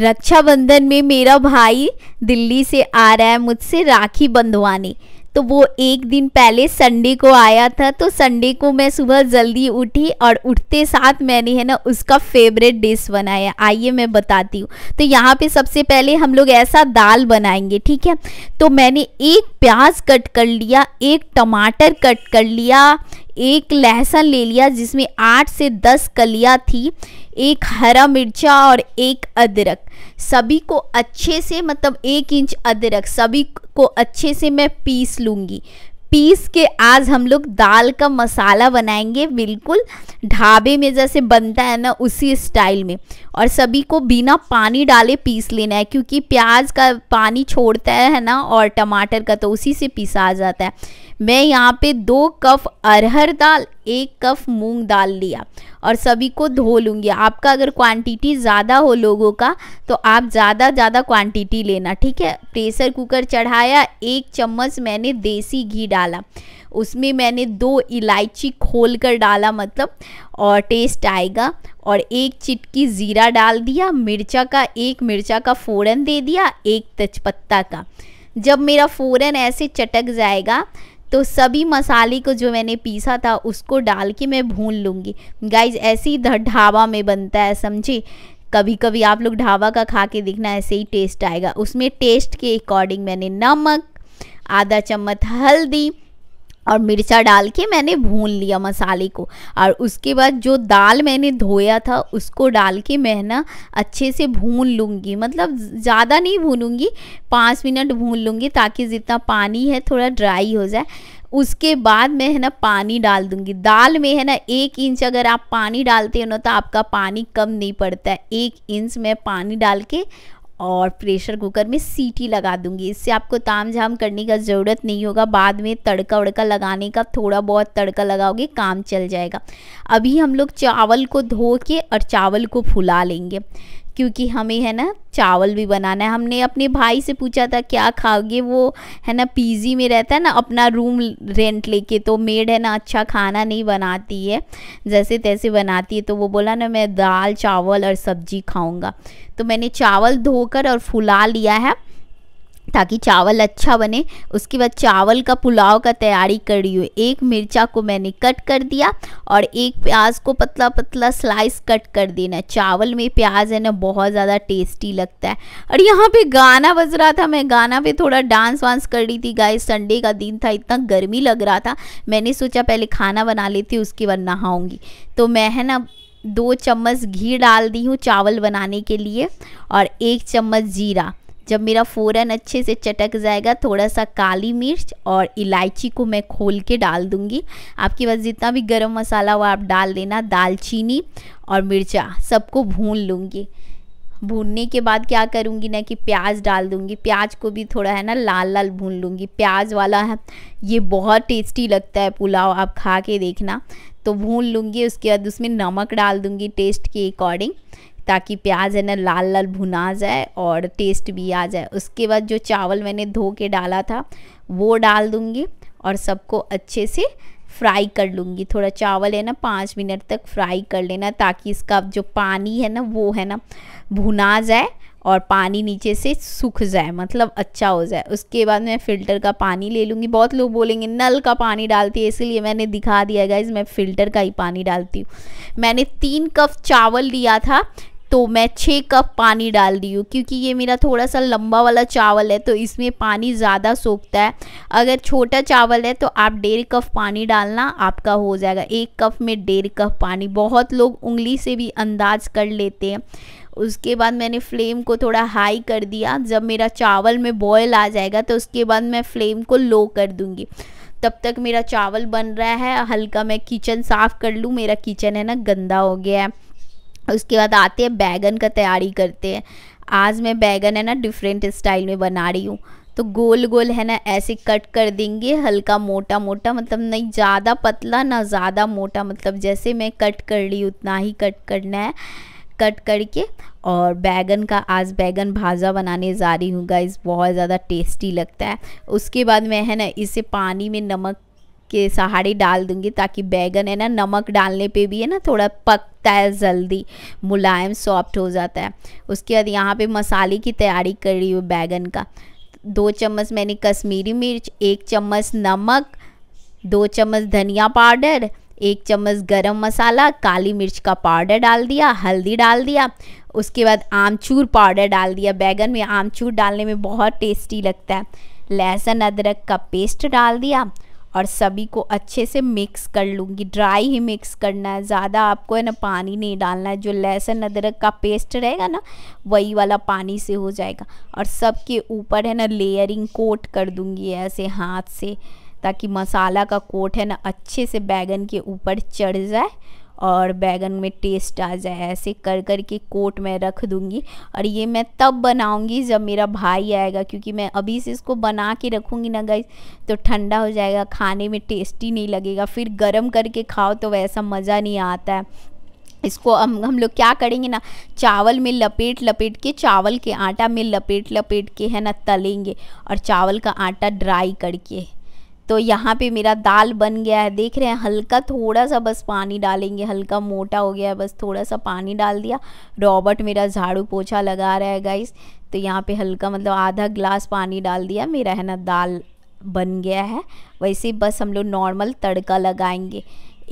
रक्षाबंधन में मेरा भाई दिल्ली से आ रहा है मुझसे राखी बंधवाने तो वो एक दिन पहले संडे को आया था तो संडे को मैं सुबह जल्दी उठी और उठते साथ मैंने है ना उसका फेवरेट डिश बनाया आइए मैं बताती हूँ तो यहाँ पे सबसे पहले हम लोग ऐसा दाल बनाएंगे ठीक है तो मैंने एक प्याज कट कर लिया एक टमाटर कट कर लिया एक लहसुन ले लिया जिसमें आठ से दस कलियाँ थी एक हरा मिर्चा और एक अदरक सभी को अच्छे से मतलब एक इंच अदरक सभी को अच्छे से मैं पीस लूँगी पीस के आज हम लोग दाल का मसाला बनाएंगे बिल्कुल ढाबे में जैसे बनता है ना उसी स्टाइल में और सभी को बिना पानी डाले पीस लेना है क्योंकि प्याज का पानी छोड़ता है ना और टमाटर का तो उसी से पीसा जाता है मैं यहाँ पे दो कप अरहर दाल एक कप मूंग दाल लिया और सभी को धो लूँगी आपका अगर क्वांटिटी ज़्यादा हो लोगों का तो आप ज़्यादा ज़्यादा क्वांटिटी लेना ठीक है प्रेशर कुकर चढ़ाया एक चम्मच मैंने देसी घी डाला उसमें मैंने दो इलायची खोल कर डाला मतलब और टेस्ट आएगा और एक चिटकी ज़ीरा डाल दिया मिर्चा का एक मिर्चा का फ़ोरन दे दिया एक तेजपत्ता का जब मेरा फ़ोरन ऐसे चटक जाएगा तो सभी मसाले को जो मैंने पीसा था उसको डाल के मैं भून लूँगी गाइज ऐसे ही ढाबा में बनता है समझे कभी कभी आप लोग ढाबा का खा के देखना ऐसे ही टेस्ट आएगा उसमें टेस्ट के अकॉर्डिंग मैंने नमक आधा चम्मच हल्दी और मिर्चा डाल के मैंने भून लिया मसाले को और उसके बाद जो दाल मैंने धोया था उसको डाल के मैं ना अच्छे से भून लूँगी मतलब ज़्यादा नहीं भूनूँगी पाँच मिनट भून लूँगी ताकि जितना पानी है थोड़ा ड्राई हो जाए उसके बाद मैं है ना पानी डाल दूंगी दाल में है ना एक इंच अगर आप पानी डालते हो ना तो आपका पानी कम नहीं पड़ता है एक इंच मैं पानी डाल के और प्रेशर कुकर में सीटी लगा दूंगी इससे आपको ताम झाम करने का ज़रूरत नहीं होगा बाद में तड़का वड़का लगाने का थोड़ा बहुत तड़का लगाओगे काम चल जाएगा अभी हम लोग चावल को धो के और चावल को फुला लेंगे क्योंकि हमें है ना चावल भी बनाना है हमने अपने भाई से पूछा था क्या खाओगे वो है ना पीजी में रहता है ना अपना रूम रेंट लेके तो मेड है ना अच्छा खाना नहीं बनाती है जैसे तैसे बनाती है तो वो बोला ना मैं दाल चावल और सब्जी खाऊंगा तो मैंने चावल धोकर और फुला लिया है ताकि चावल अच्छा बने उसके बाद चावल का पुलाव का तैयारी कर रही हूँ एक मिर्चा को मैंने कट कर दिया और एक प्याज को पतला पतला स्लाइस कट कर देना चावल में प्याज है ना बहुत ज़्यादा टेस्टी लगता है और यहाँ पे गाना बज रहा था मैं गाना पे थोड़ा डांस वांस कर रही थी गाय संडे का दिन था इतना गर्मी लग रहा था मैंने सोचा पहले खाना बना लेती उसके बाद नहाऊँगी तो मैं है ना दो चम्मच घी डाल दी हूँ चावल बनाने के लिए और एक चम्मच जीरा जब मेरा फ़ौरन अच्छे से चटक जाएगा थोड़ा सा काली मिर्च और इलायची को मैं खोल के डाल दूँगी आपके पास जितना भी गरम मसाला हो आप डाल देना दालचीनी और मिर्चा सबको भून लूँगी भूनने के बाद क्या करूँगी ना कि प्याज डाल दूँगी प्याज को भी थोड़ा है ना लाल लाल भून लूँगी प्याज वाला है ये बहुत टेस्टी लगता है पुलाव आप खा के देखना तो भून लूँगी उसके बाद उसमें नमक डाल दूँगी टेस्ट के अकॉर्डिंग ताकि प्याज है ना लाल लाल भुना जाए और टेस्ट भी आ जाए उसके बाद जो चावल मैंने धो के डाला था वो डाल दूँगी और सबको अच्छे से फ्राई कर लूँगी थोड़ा चावल है ना पाँच मिनट तक फ्राई कर लेना ताकि इसका जो पानी है ना वो है ना भुना जाए और पानी नीचे से सूख जाए मतलब अच्छा हो जाए उसके बाद मैं फ़िल्टर का पानी ले लूँगी बहुत लोग बोलेंगे नल का पानी डालती है इसीलिए मैंने दिखा दिया गया मैं फ़िल्टर का ही पानी डालती हूँ मैंने तीन कप चावल लिया था तो मैं छः कप पानी डाल दी हूँ क्योंकि ये मेरा थोड़ा सा लंबा वाला चावल है तो इसमें पानी ज़्यादा सोखता है अगर छोटा चावल है तो आप डेढ़ कप पानी डालना आपका हो जाएगा एक कप में डेढ़ कप पानी बहुत लोग उंगली से भी अंदाज कर लेते हैं उसके बाद मैंने फ्लेम को थोड़ा हाई कर दिया जब मेरा चावल में बॉयल आ जाएगा तो उसके बाद मैं फ्लेम को लो कर दूँगी तब तक मेरा चावल बन रहा है हल्का मैं किचन साफ़ कर लूँ मेरा किचन है ना गंदा हो गया है उसके बाद आते हैं बैगन का तैयारी करते हैं आज मैं बैगन है ना डिफरेंट स्टाइल में बना रही हूँ तो गोल गोल है ना ऐसे कट कर देंगे हल्का मोटा मोटा मतलब नहीं ज़्यादा पतला ना ज़्यादा मोटा मतलब जैसे मैं कट कर ली उतना ही कट करना है कट करके और बैगन का आज बैगन भाजा बनाने जा रही हूँ गाइस बहुत ज़्यादा टेस्टी लगता है उसके बाद मैं है ना इसे पानी में नमक के सहारे डाल दूंगी ताकि बैगन है ना नमक डालने पे भी है ना थोड़ा पकता है जल्दी मुलायम सॉफ्ट हो जाता है उसके बाद यहाँ पे मसाले की तैयारी कर रही हूँ बैगन का दो चम्मच मैंने कश्मीरी मिर्च एक चम्मच नमक दो चम्मच धनिया पाउडर एक चम्मच गरम मसाला काली मिर्च का पाउडर डाल दिया हल्दी डाल दिया उसके बाद आमचूर पाउडर डाल दिया बैगन में आमचूर डालने में बहुत टेस्टी लगता है लहसुन अदरक का पेस्ट डाल दिया और सभी को अच्छे से मिक्स कर लूँगी ड्राई ही मिक्स करना है ज़्यादा आपको है ना पानी नहीं डालना है जो लहसुन अदरक का पेस्ट रहेगा ना वही वाला पानी से हो जाएगा और सब के ऊपर है ना लेयरिंग कोट कर दूँगी ऐसे हाथ से ताकि मसाला का कोट है ना अच्छे से बैगन के ऊपर चढ़ जाए और बैगन में टेस्ट आ जाए ऐसे कर कर के कोट में रख दूँगी और ये मैं तब बनाऊँगी जब मेरा भाई आएगा क्योंकि मैं अभी से इसको बना के रखूँगी ना गई तो ठंडा हो जाएगा खाने में टेस्टी नहीं लगेगा फिर गर्म करके खाओ तो वैसा मज़ा नहीं आता है इसको हम हम लोग क्या करेंगे ना चावल में लपेट लपेट के चावल के आटा में लपेट लपेट के है ना तलेंगे और चावल का आटा ड्राई करके तो यहाँ पे मेरा दाल बन गया है देख रहे हैं हल्का थोड़ा सा बस पानी डालेंगे हल्का मोटा हो गया है बस थोड़ा सा पानी डाल दिया रॉबर्ट मेरा झाड़ू पोछा लगा रहा है गाइस तो यहाँ पे हल्का मतलब आधा ग्लास पानी डाल दिया मेरा है ना दाल बन गया है वैसे बस हम लोग नॉर्मल तड़का लगाएंगे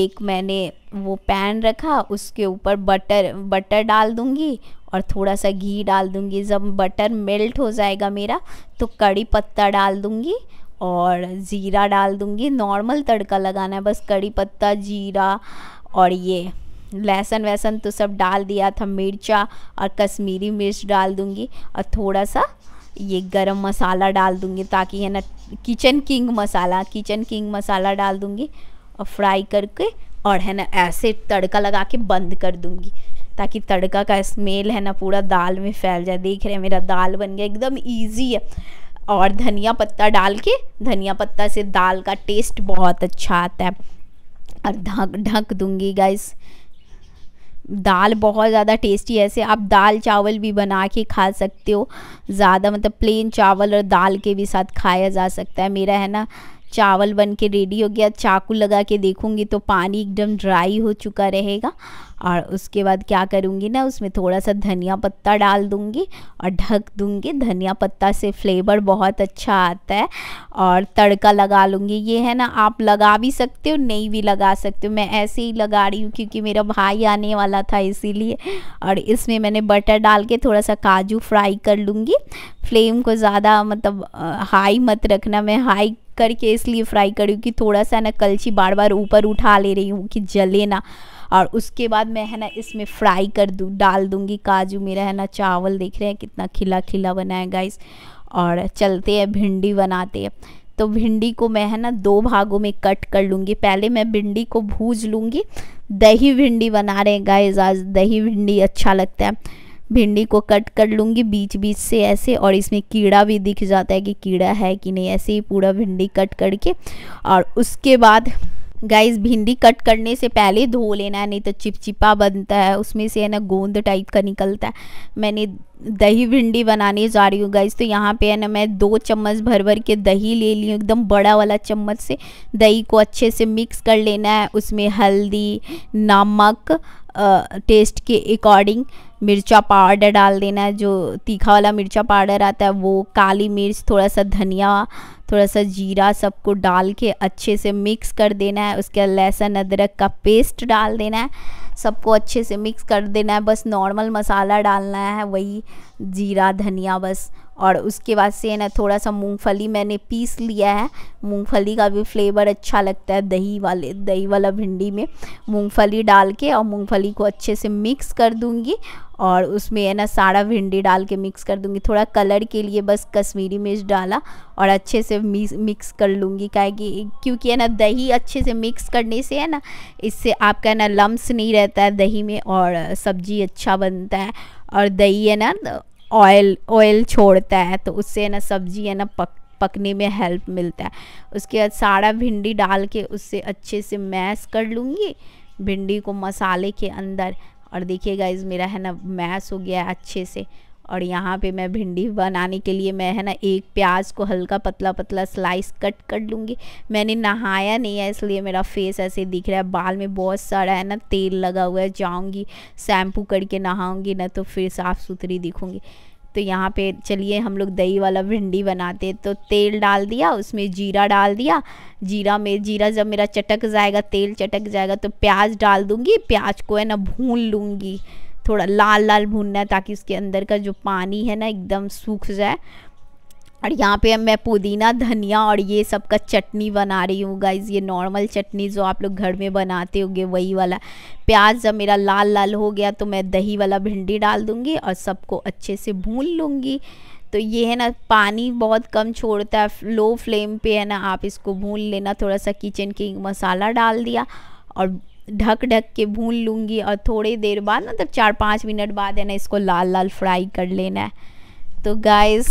एक मैंने वो पैन रखा उसके ऊपर बटर बटर डाल दूँगी और थोड़ा सा घी डाल दूँगी जब बटर मेल्ट हो जाएगा मेरा तो कड़ी पत्ता डाल दूँगी और ज़ीरा डाल दूँगी नॉर्मल तड़का लगाना है बस कड़ी पत्ता जीरा और ये लहसुन वहसन तो सब डाल दिया था मिर्चा और कश्मीरी मिर्च डाल दूँगी और थोड़ा सा ये गरम मसाला डाल दूँगी ताकि है ना Kitchen King masala Kitchen King masala डाल दूँगी और फ्राई करके और है ना ऐसे तड़का लगा के बंद कर दूँगी ताकि तड़का का स्मेल है ना पूरा दाल में फैल जाए देख रहे हैं मेरा दाल बन गया एकदम ईजी है और धनिया पत्ता डाल के धनिया पत्ता से दाल का टेस्ट बहुत अच्छा आता है और ढक ढक दूंगी गाइस दाल बहुत ज़्यादा टेस्टी है ऐसे आप दाल चावल भी बना के खा सकते हो ज़्यादा मतलब प्लेन चावल और दाल के भी साथ खाया जा सकता है मेरा है ना चावल बन के रेडी हो गया चाकू लगा के देखूँगी तो पानी एकदम ड्राई हो चुका रहेगा और उसके बाद क्या करूँगी ना उसमें थोड़ा सा धनिया पत्ता डाल दूँगी और ढक दूँगी धनिया पत्ता से फ्लेवर बहुत अच्छा आता है और तड़का लगा लूँगी ये है ना आप लगा भी सकते हो नहीं भी लगा सकते हो मैं ऐसे ही लगा रही हूँ क्योंकि मेरा भाई आने वाला था इसीलिए और इसमें मैंने बटर डाल के थोड़ा सा काजू फ्राई कर लूँगी फ्लेम को ज़्यादा मतलब हाई मत रखना मैं हाई करके इसलिए फ्राई करी कि थोड़ा सा ना कलछी बार बार ऊपर उठा ले रही हूँ कि जले ना और उसके बाद मैं है ना इसमें फ्राई कर दूँ डाल दूँगी काजू मेरा है ना चावल देख रहे हैं कितना खिला खिला बना है गाइस और चलते हैं भिंडी बनाते हैं तो भिंडी को मैं है ना दो भागों में कट कर लूँगी पहले मैं भिंडी को भूज लूँगी दही भिंडी बना रहे हैं गाइस आज दही भिंडी अच्छा लगता है भिंडी को कट कर लूँगी बीच बीच से ऐसे और इसमें कीड़ा भी दिख जाता है कि कीड़ा है कि नहीं ऐसे ही पूरा भिंडी कट करके और उसके बाद गाइस भिंडी कट करने से पहले धो लेना है नहीं तो चिपचिपा बनता है उसमें से है ना गोंद टाइप का निकलता है मैंने दही भिंडी बनाने जा रही हूँ गाइस तो यहाँ पे है ना मैं दो चम्मच भर भर के दही ले ली हूँ एकदम बड़ा वाला चम्मच से दही को अच्छे से मिक्स कर लेना है उसमें हल्दी नमक टेस्ट के अकॉर्डिंग मिर्चा पाउडर डाल देना जो तीखा वाला मिर्चा पाउडर आता है वो काली मिर्च थोड़ा सा धनिया थोड़ा सा जीरा सबको डाल के अच्छे से मिक्स कर देना है उसके बाद लहसुन अदरक का पेस्ट डाल देना है सबको अच्छे से मिक्स कर देना है बस नॉर्मल मसाला डालना है वही जीरा धनिया बस और उसके बाद से है ना थोड़ा सा मूंगफली मैंने पीस लिया है मूंगफली का भी फ्लेवर अच्छा लगता है दही वाले दही वाला भिंडी में मूंगफली डाल के और मूंगफली को अच्छे से मिक्स कर दूंगी और उसमें है ना सारा भिंडी डाल के मिक्स कर दूंगी थोड़ा कलर के लिए बस कश्मीरी मिर्च डाला और अच्छे से मिक्स कर लूँगी क्या कि क्योंकि है ना दही अच्छे से मिक्स करने से है ना इससे आपका है ना लम्स नहीं रहता है दही में और सब्ज़ी अच्छा बनता है और दही है ना ऑयल ऑयल छोड़ता है तो उससे ना सब्जी है ना पक पकने में हेल्प मिलता है उसके बाद सारा भिंडी डाल के उससे अच्छे से मैश कर लूँगी भिंडी को मसाले के अंदर और देखिए इस मेरा है ना मैश हो गया अच्छे से और यहाँ पे मैं भिंडी बनाने के लिए मैं है ना एक प्याज को हल्का पतला पतला स्लाइस कट कर लूँगी मैंने नहाया नहीं है इसलिए मेरा फेस ऐसे दिख रहा है बाल में बहुत सारा है ना तेल लगा हुआ है जाऊँगी शैम्पू करके नहाऊँगी ना तो फिर साफ़ सुथरी दिखूँगी तो यहाँ पे चलिए हम लोग दही वाला भिंडी बनाते तो तेल डाल दिया उसमें जीरा डाल दिया जीरा में जीरा जब मेरा चटक जाएगा तेल चटक जाएगा तो प्याज डाल दूँगी प्याज को है ना भून लूँगी थोड़ा लाल लाल भूनना है ताकि उसके अंदर का जो पानी है ना एकदम सूख जाए और यहाँ पे मैं पुदीना धनिया और ये सब का चटनी बना रही हूँ गाइज ये नॉर्मल चटनी जो आप लोग घर में बनाते होंगे वही वाला प्याज जब मेरा लाल लाल हो गया तो मैं दही वाला भिंडी डाल दूँगी और सबको अच्छे से भून लूँगी तो ये है ना पानी बहुत कम छोड़ता है लो फ्लेम पे है ना आप इसको भून लेना थोड़ा सा किचन किंग मसाला डाल दिया और ढक ढक के भून लूँगी और थोड़ी देर बाद मतलब चार पाँच मिनट बाद है ना इसको लाल लाल फ्राई कर लेना है तो गाइस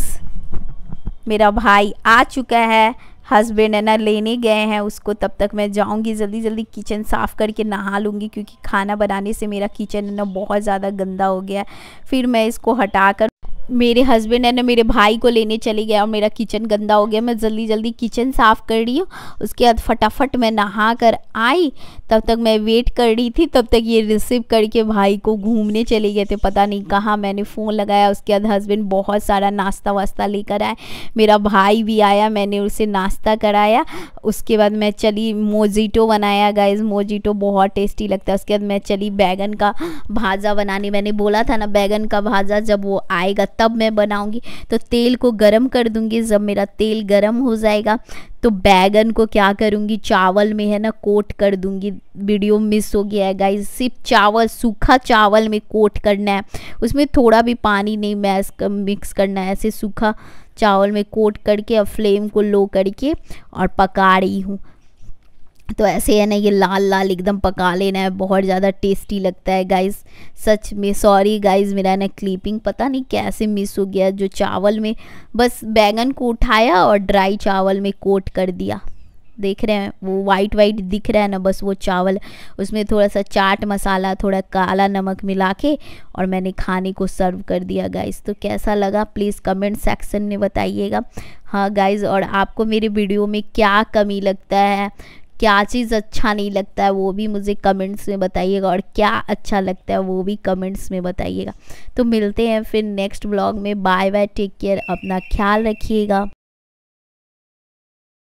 मेरा भाई आ चुका है हस्बैंड है ना लेने गए हैं उसको तब तक मैं जाऊंगी जल्दी जल्दी किचन साफ़ करके नहा लूँगी क्योंकि खाना बनाने से मेरा किचन है ना बहुत ज़्यादा गंदा हो गया फिर मैं इसको हटा कर मेरे हस्बैंड है ना मेरे भाई को लेने चले गया और मेरा किचन गंदा हो गया मैं जल्दी जल्दी किचन साफ़ कर रही हूँ उसके बाद फटाफट मैं नहा कर आई तब तक मैं वेट कर रही थी तब तक ये रिसीव करके भाई को घूमने चले गए थे पता नहीं कहाँ मैंने फ़ोन लगाया उसके बाद हस्बैंड बहुत सारा नाश्ता वास्ता लेकर आए मेरा भाई भी आया मैंने उसे नाश्ता कराया उसके बाद मैं चली मोजीटो बनाया गाइज मोजीटो बहुत टेस्टी लगता है उसके बाद मैं चली बैगन का भाजा बनाने मैंने बोला था ना बैगन का भाजा जब वो आएगा तब मैं बनाऊँगी तो तेल को गर्म कर दूँगी जब मेरा तेल गर्म हो जाएगा तो बैगन को क्या करूँगी चावल में है ना कोट कर दूँगी वीडियो मिस हो गया है गाइस सिर्फ चावल सूखा चावल में कोट करना है उसमें थोड़ा भी पानी नहीं मैस मिक्स करना है ऐसे सूखा चावल में कोट करके और फ्लेम को लो करके और पका रही हूँ तो ऐसे है ना ये लाल लाल एकदम पका लेना है बहुत ज़्यादा टेस्टी लगता है गाइस सच में सॉरी गाइस मेरा ना क्लिपिंग पता नहीं कैसे मिस हो गया जो चावल में बस बैंगन को उठाया और ड्राई चावल में कोट कर दिया देख रहे हैं वो वाइट वाइट दिख रहा है ना बस वो चावल उसमें थोड़ा सा चाट मसाला थोड़ा काला नमक मिला के और मैंने खाने को सर्व कर दिया गाइस तो कैसा लगा प्लीज़ कमेंट सेक्शन में बताइएगा हाँ गाइस और आपको मेरे वीडियो में क्या कमी लगता है क्या चीज़ अच्छा नहीं लगता है वो भी मुझे कमेंट्स में बताइएगा और क्या अच्छा लगता है वो भी कमेंट्स में बताइएगा तो मिलते हैं फिर नेक्स्ट ब्लॉग में बाय बाय टेक केयर अपना ख्याल रखिएगा